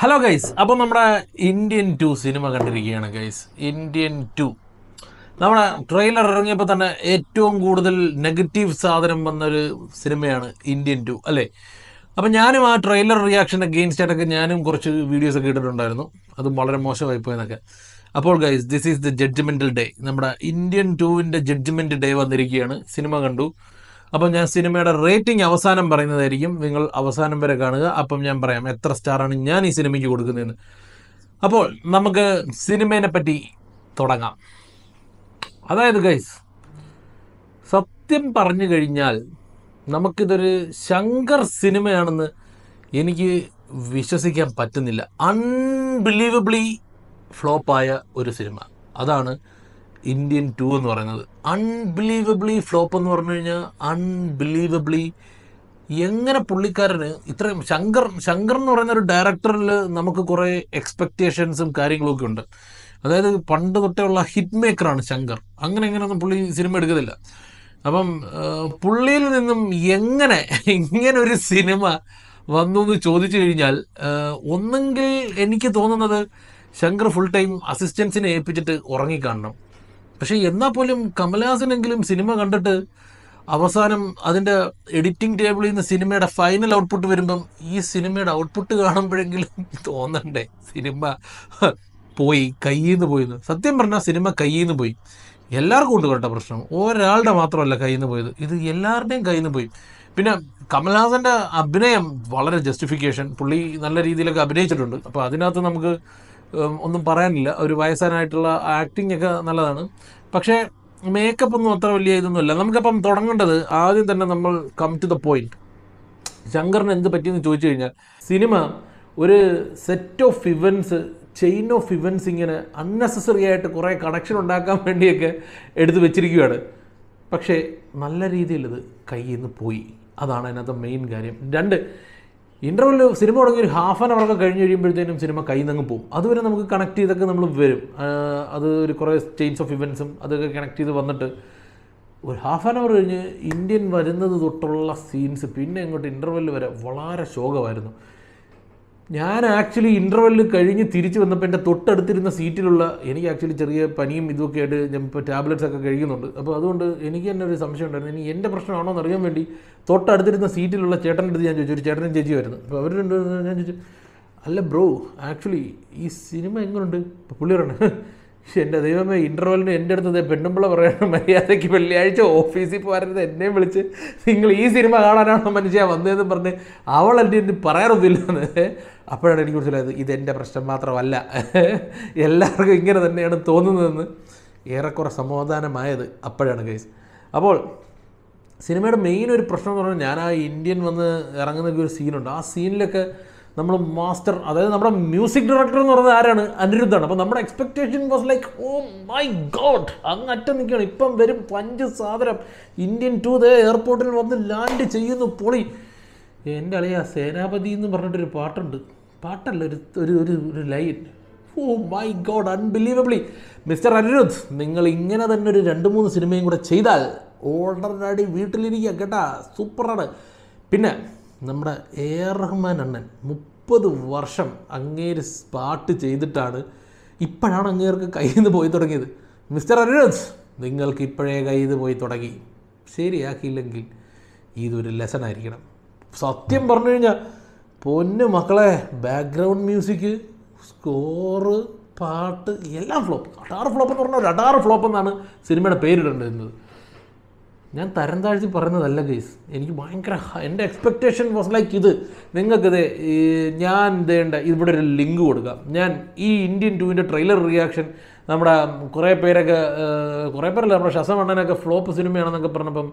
hello guys അപ്പോൾ നമ്മുടെ Indian two cinema കണ്ടിരിക്കുകയാണ് ഗൈസ് ഇന്ത്യൻ ടു നമ്മുടെ ട്രെയിലർ ഇറങ്ങിയപ്പോൾ തന്നെ ഏറ്റവും കൂടുതൽ നെഗറ്റീവ് സാധനം വന്നൊരു സിനിമയാണ് ഇന്ത്യൻ ടു അല്ലേ അപ്പം ഞാനും ആ ട്രെയിലർ റിയാക്ഷൻ അഗെയിൻസ്റ്റ് ഞാനും കുറച്ച് വീഡിയോസ് ഒക്കെ ഇട്ടിട്ടുണ്ടായിരുന്നു അതും വളരെ മോശമായി പോയെന്നൊക്കെ അപ്പോൾ guys this is the judgemental day നമ്മുടെ ഇന്ത്യൻ ടുവിൻ്റെ ജഡ്ജ്മെൻറ്റ് ഡേ വന്നിരിക്കുകയാണ് സിനിമ കണ്ടു അപ്പം ഞാൻ സിനിമയുടെ റേറ്റിംഗ് അവസാനം പറയുന്നതായിരിക്കും നിങ്ങൾ അവസാനം വരെ കാണുക അപ്പം ഞാൻ പറയാം എത്ര സ്റ്റാറാണ് ഞാൻ ഈ സിനിമയ്ക്ക് കൊടുക്കുന്നതെന്ന് അപ്പോൾ നമുക്ക് സിനിമേനെ പറ്റി തുടങ്ങാം അതായത് ഗൈസ് സത്യം പറഞ്ഞു കഴിഞ്ഞാൽ നമുക്കിതൊരു ശങ്കർ സിനിമയാണെന്ന് എനിക്ക് വിശ്വസിക്കാൻ പറ്റുന്നില്ല അൺബിലീവബിളി ഫ്ലോപ്പായ ഒരു സിനിമ അതാണ് ഇന്ത്യൻ ടു എന്ന് പറയുന്നത് അൺബിലീവബിളി ഫ്ലോപ്പ് എന്ന് പറഞ്ഞു കഴിഞ്ഞാൽ അൺബിലീവബിളി എങ്ങനെ പുള്ളിക്കാരന് ഇത്രയും ശങ്കർ ശങ്കർ എന്ന് പറയുന്ന ഒരു ഡയറക്ടറിൽ നമുക്ക് കുറേ എക്സ്പെക്റ്റേഷൻസും കാര്യങ്ങളൊക്കെ ഉണ്ട് അതായത് പണ്ട് ഉള്ള ഹിറ്റ് മേക്കറാണ് ശങ്കർ അങ്ങനെ എങ്ങനെയൊന്നും പുള്ളി സിനിമ എടുക്കത്തില്ല അപ്പം പുള്ളിയിൽ നിന്നും എങ്ങനെ ഇങ്ങനെ ഒരു സിനിമ വന്നു എന്ന് ചോദിച്ചു കഴിഞ്ഞാൽ ഒന്നെങ്കിൽ എനിക്ക് തോന്നുന്നത് ശങ്കർ ഫുൾ ടൈം അസിസ്റ്റൻസിനെ ഏൽപ്പിച്ചിട്ട് ഉറങ്ങിക്കാണണം പക്ഷേ എന്നാൽ പോലും കമലഹാസനെങ്കിലും സിനിമ കണ്ടിട്ട് അവസാനം അതിൻ്റെ എഡിറ്റിംഗ് ടേബിളിൽ നിന്ന് സിനിമയുടെ ഫൈനൽ ഔട്ട്പുട്ട് വരുമ്പം ഈ സിനിമയുടെ ഔട്ട്പുട്ട് കാണുമ്പോഴെങ്കിലും തോന്നണ്ടേ സിനിമ പോയി കയ്യിൽ നിന്ന് പോയിന്ന് സത്യം പറഞ്ഞാൽ സിനിമ കയ്യിൽ നിന്ന് പോയി എല്ലാവർക്കും ഉണ്ട് കേട്ട പ്രശ്നം ഒരാളുടെ മാത്രമല്ല കയ്യിൽ നിന്ന് പോയത് ഇത് എല്ലാവരുടെയും കയ്യിൽ നിന്ന് പോയി പിന്നെ കമൽഹാസൻ്റെ അഭിനയം വളരെ ജസ്റ്റിഫിക്കേഷൻ പുള്ളി നല്ല രീതിയിലൊക്കെ അഭിനയിച്ചിട്ടുണ്ട് അപ്പോൾ അതിനകത്ത് നമുക്ക് ഒന്നും പറയാനില്ല ഒരു വയസ്സാനായിട്ടുള്ള ആക്ടിങ് ഒക്കെ നല്ലതാണ് പക്ഷേ മേക്കപ്പ് ഒന്നും അത്ര വലിയ ഇതൊന്നുമില്ല നമുക്കപ്പം തുടങ്ങേണ്ടത് ആദ്യം തന്നെ നമ്മൾ കം ടു ദ പോയിന്റ് ശങ്കറിന് എന്ത് പറ്റിയെന്ന് ചോദിച്ചു കഴിഞ്ഞാൽ സിനിമ ഒരു set of events chain of events ഇങ്ങനെ അൺനെസസറി ആയിട്ട് കുറേ കണക്ഷൻ ഉണ്ടാക്കാൻ വേണ്ടിയൊക്കെ എടുത്തു വെച്ചിരിക്കുകയാണ് പക്ഷേ നല്ല രീതിയിൽ ഇത് കയ്യിൽ നിന്ന് പോയി അതാണ് അതിനകത്ത് മെയിൻ കാര്യം രണ്ട് ഇൻ്റർവെൽ സിനിമ തുടങ്ങി ഒരു ഹാഫ് ആൻ അവറൊക്കെ കഴിഞ്ഞ് കഴിയുമ്പോഴത്തേനും സിനിമ കൈ നിന്ന് പോകും അതുവരെ നമുക്ക് കണക്ട് ചെയ്തൊക്കെ നമ്മൾ വരും അത് ഒരു കുറേ ചെയിൻസ് ഓഫ് ഇവൻസും അതൊക്കെ കണക്ട് ചെയ്ത് വന്നിട്ട് ഒരു ഹാഫ് ആൻ അവർ കഴിഞ്ഞ് ഇന്ത്യൻ വരുന്നത് തൊട്ടുള്ള സീൻസ് പിന്നെ ഇങ്ങോട്ട് ഇൻ്റർവെൽ വരെ വളരെ ശോകമായിരുന്നു ഞാൻ ആക്ച്വലി ഇൻ്റർവെല്ലിൽ കഴിഞ്ഞ് തിരിച്ചു വന്നപ്പോൾ എൻ്റെ തൊട്ടടുത്തിരുന്ന സീറ്റിലുള്ള എനിക്ക് ആക്ച്വലി ചെറിയ പനിയും ഇതുമൊക്കെ ആയിട്ട് ഞാൻ ഇപ്പോൾ ടാബ്ലറ്റ്സ് ഒക്കെ കഴിക്കുന്നുണ്ട് അപ്പോൾ അതുകൊണ്ട് എനിക്ക് തന്നെ ഒരു സംശയം ഉണ്ടായിരുന്നു ഇനി എൻ്റെ പ്രശ്നമാണോ എന്ന് അറിയാൻ വേണ്ടി തൊട്ടടുത്തിരുന്ന സീറ്റിലുള്ള ചേട്ടൻ്റെ അടുത്ത് ഞാൻ ചോദിച്ചു ഒരു ചേച്ചി വരുന്നു അപ്പോൾ അവർ രണ്ടുപേരും ഞാൻ ചോദിച്ചു അല്ല ബ്രോ ആക്ച്വലി ഈ സിനിമ എങ്ങനെയുണ്ട് പുള്ളിയറാണ് എൻ്റെ ദൈവമേ ഇൻ്റർവെല്ലിന് എൻ്റെ അടുത്ത് പെണ്ണുമ്പിള പറയണം മര്യാദയ്ക്ക് വെള്ളിയാഴ്ച ഓഫീസിൽ പോകരുത് എന്നെയും വിളിച്ച് നിങ്ങൾ ഈ സിനിമ കാണാനാണോ മനുഷ്യ വന്നതെന്ന് പറഞ്ഞ് അവൾ എൻ്റെ ഇന്ന് പറയാറൊന്നുമില്ലെന്ന് അപ്പോഴാണ് എനിക്ക് മനസ്സിലായത് ഇതെൻ്റെ പ്രശ്നം മാത്രമല്ല എല്ലാവർക്കും ഇങ്ങനെ തന്നെയാണ് തോന്നുന്നതെന്ന് ഏറെക്കുറെ സമാധാനമായത് അപ്പോഴാണ് കേസ് അപ്പോൾ സിനിമയുടെ മെയിൻ ഒരു പ്രശ്നം എന്ന് പറഞ്ഞാൽ ഞാൻ ആ ഇന്ത്യൻ വന്ന് ഇറങ്ങുന്ന ഒരു സീനുണ്ട് ആ സീനിലൊക്കെ നമ്മൾ മാസ്റ്റർ അതായത് നമ്മുടെ മ്യൂസിക് ഡയറക്ടർ എന്ന് പറയുന്നത് ആരാണ് അനിരുദ്ധാണ് അപ്പോൾ നമ്മുടെ expectation was like oh my God അങ്ങ് അറ്റം നിൽക്കുകയാണ് ഇപ്പം വരും പഞ്ച് സാധനം ഇന്ത്യൻ ടു ദ എയർപോർട്ടിൽ വന്ന് ലാൻഡ് ചെയ്യുന്നു പൊളി എൻ്റെ അളിയ സേനാപതി എന്ന് പറഞ്ഞിട്ടൊരു പാട്ടുണ്ട് പാട്ടല്ല ഒരു ഒരു ഒരു ഒരു line oh my God unbelievably mister Anirudh നിങ്ങൾ ഇങ്ങനെ തന്നെ ഒരു രണ്ട് മൂന്ന് സിനിമയും കൂടെ ചെയ്താൽ ഓൾറെഡി വീട്ടിലിരിക്കുക കേട്ടാ സൂപ്പറാണ് പിന്നെ നമ്മുടെ എ ആർ റഹ്മാൻ അണ്ണൻ മുപ്പത് വർഷം അങ്ങേര് പാട്ട് ചെയ്തിട്ടാണ് ഇപ്പോഴാണ് അങ്ങേർക്ക് കയ്യിൽ നിന്ന് പോയി തുടങ്ങിയത് മിസ്റ്റർ അരുണസ് നിങ്ങൾക്ക് ഇപ്പോഴേ കയ്യിൽ പോയി തുടങ്ങി ശരിയാക്കിയില്ലെങ്കിൽ ഇതൊരു ലെസൺ ആയിരിക്കണം സത്യം പറഞ്ഞു കഴിഞ്ഞാൽ പൊന്ന് മക്കളെ ബാക്ക്ഗ്രൗണ്ട് മ്യൂസിക് സ്കോറ് പാട്ട് എല്ലാം ഫ്ലോപ്പ് അടാറ് ഫ്ലോപ്പ് എന്ന് പറഞ്ഞാൽ ഒരു അടാറ് ഫ്ലോപ്പ് എന്നാണ് സിനിമയുടെ പേരിടേണ്ടിരുന്നത് ഞാൻ തരം താഴ്ത്തി പറയുന്നതല്ല ഗൈസ് എനിക്ക് ഭയങ്കര എൻ്റെ എക്സ്പെക്റ്റേഷൻ വാസ് ലൈക്ക് ഇത് നിങ്ങൾക്കിത് ഞാൻ ഇതേണ്ട ഇവിടെ ഒരു ലിങ്ക് കൊടുക്കുക ഞാൻ ഈ ഇന്ത്യൻ ടൂവിൻ്റെ ട്രെയിലർ റിയാക്ഷൻ നമ്മുടെ കുറേ പേരൊക്കെ കുറേ പേരല്ല നമ്മുടെ ശസം വണ്ണനൊക്കെ ഫ്ലോപ്പ് സിനിമയാണെന്നൊക്കെ പറഞ്ഞപ്പം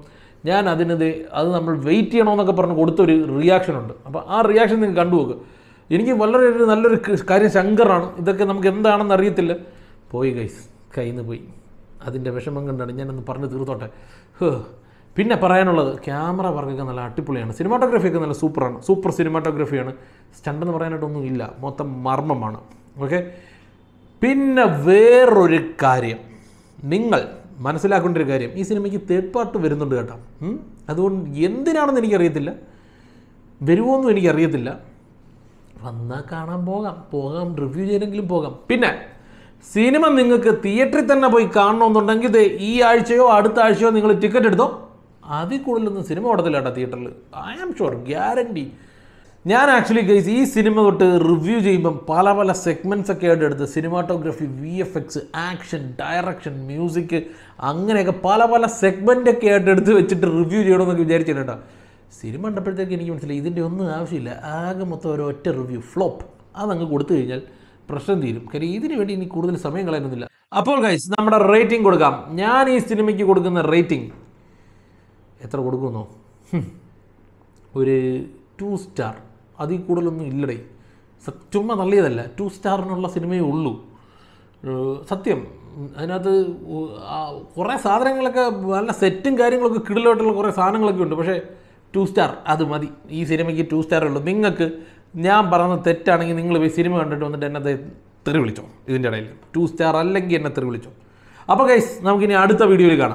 ഞാൻ അതിനത് അത് നമ്മൾ വെയിറ്റ് ചെയ്യണമെന്നൊക്കെ പറഞ്ഞ് കൊടുത്തൊരു റിയാക്ഷൻ ഉണ്ട് അപ്പോൾ ആ റിയാക്ഷൻ നിങ്ങൾ കണ്ടു നോക്ക് എനിക്ക് വളരെ ഒരു നല്ലൊരു കാര്യം ശങ്കറാണ് ഇതൊക്കെ നമുക്ക് എന്താണെന്ന് അറിയത്തില്ല പോയി ഗൈസ് കയ്യിൽ നിന്ന് പോയി അതിൻ്റെ വിഷമം കണ്ടാണ് ഞാനൊന്ന് പറഞ്ഞ് തീർത്തോട്ടെ പിന്നെ പറയാനുള്ളത് ക്യാമറ വർക്കൊക്കെ നല്ല അടിപൊളിയാണ് സിനിമാറ്റോഗ്രാഫിയൊക്കെ നല്ല സൂപ്പറാണ് സൂപ്പർ സിനിമാറ്റോഗ്രാഫിയാണ് സ്റ്റണ്ടെന്ന് പറയാനായിട്ടൊന്നും ഇല്ല മൊത്തം മർമ്മമാണ് ഓക്കെ പിന്നെ വേറൊരു കാര്യം നിങ്ങൾ മനസ്സിലാക്കേണ്ട ഒരു കാര്യം ഈ സിനിമയ്ക്ക് തേർഡ് പാർട്ട് വരുന്നുണ്ട് കേട്ടോ അതുകൊണ്ട് എന്തിനാണെന്ന് എനിക്കറിയത്തില്ല വരുമോയെന്നും എനിക്കറിയത്തില്ല വന്നാൽ കാണാൻ പോകാം പോകാം റിവ്യൂ ചെയ്തെങ്കിലും പോകാം പിന്നെ സിനിമ നിങ്ങൾക്ക് തിയേറ്ററിൽ തന്നെ പോയി കാണണമെന്നുണ്ടെങ്കിൽ ഇത് ഈ ആഴ്ചയോ അടുത്ത ആഴ്ചയോ നിങ്ങൾ ടിക്കറ്റ് എടുത്തോ അതിൽ കൂടുതലൊന്നും സിനിമ ഓടത്തില്ല കേട്ടോ തിയേറ്ററിൽ ഐ ആം ഷുവർ ഗ്യാരണ്ടി ഞാൻ ആക്ച്വലി ഗൈസ് ഈ സിനിമ തൊട്ട് റിവ്യൂ ചെയ്യുമ്പം പല പല സെഗ്മെൻറ്റ്സ് ഒക്കെ ആയിട്ട് എടുത്ത് cinematography V F X action direction music അങ്ങനെയൊക്കെ പല പല സെഗ്മെൻ്റ് ഒക്കെ ആയിട്ട് എടുത്ത് വെച്ചിട്ട് റിവ്യൂ ചെയ്യണമെന്നൊക്കെ വിചാരിച്ചിട്ട് കേട്ടോ സിനിമ കണ്ടപ്പോഴത്തേക്ക് എനിക്ക് മനസ്സിലായി ഇതിൻ്റെ ഒന്നും ആവശ്യമില്ല ആകെ മൊത്തം ഒരു ഒറ്റ റിവ്യൂ ഫ്ലോപ്പ് അതങ്ങ് കൊടുത്തു കഴിഞ്ഞാൽ പ്രശ്നം തീരും കാര്യം ഇതിന് വേണ്ടി ഇനി കൂടുതൽ സമയം കളയുന്നില്ല അപ്പോൾ ഗൈസ് നമ്മുടെ റേറ്റിംഗ് കൊടുക്കാം ഞാൻ ഈ സിനിമയ്ക്ക് കൊടുക്കുന്ന റേറ്റിംഗ് എത്ര കൊടുക്കുന്നു ഒരു ടു സ്റ്റാർ അതിൽ കൂടുതലൊന്നും ഇല്ലടേ ചുമ്മാ നല്ലതല്ല ടു സ്റ്റാറിനുള്ള സിനിമയേ ഉള്ളൂ സത്യം അതിനകത്ത് കുറേ സാധനങ്ങളൊക്കെ നല്ല സെറ്റും കാര്യങ്ങളൊക്കെ കിടിലോട്ടുള്ള കുറേ സാധനങ്ങളൊക്കെ ഉണ്ട് പക്ഷേ ടു സ്റ്റാർ അത് മതി ഈ സിനിമയ്ക്ക് ടു സ്റ്റാർ ഉള്ളൂ നിങ്ങൾക്ക് ഞാൻ പറയുന്നത് തെറ്റാണെങ്കിൽ നിങ്ങൾ പോയി സിനിമ കണ്ടിട്ട് വന്നിട്ട് എന്നെ തെറി വിളിച്ചോ ഇതിൻ്റെ ഇടയിൽ ടു സ്റ്റാർ അല്ലെങ്കിൽ എന്നെ തെറി വിളിച്ചോ അപ്പോൾ ഗൈസ് നമുക്കിനി അടുത്ത വീഡിയോയിൽ കാണാം